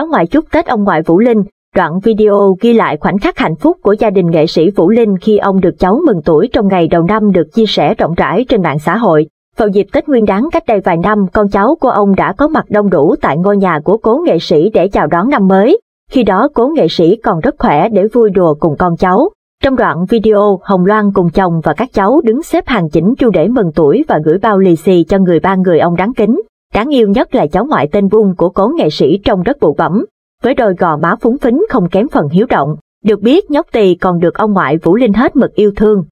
cháu ngoại chúc Tết ông ngoại Vũ Linh, đoạn video ghi lại khoảnh khắc hạnh phúc của gia đình nghệ sĩ Vũ Linh khi ông được cháu mừng tuổi trong ngày đầu năm được chia sẻ rộng rãi trên mạng xã hội. Vào dịp Tết Nguyên đáng cách đây vài năm, con cháu của ông đã có mặt đông đủ tại ngôi nhà của cố nghệ sĩ để chào đón năm mới. Khi đó cố nghệ sĩ còn rất khỏe để vui đùa cùng con cháu. Trong đoạn video, Hồng Loan cùng chồng và các cháu đứng xếp hàng chỉnh chu để mừng tuổi và gửi bao lì xì cho người ba người ông đáng kính. Đáng yêu nhất là cháu ngoại tên Vung của cố nghệ sĩ trong rất bụ bẩm, với đôi gò má phúng phính không kém phần hiếu động. Được biết nhóc tỳ còn được ông ngoại Vũ Linh hết mực yêu thương,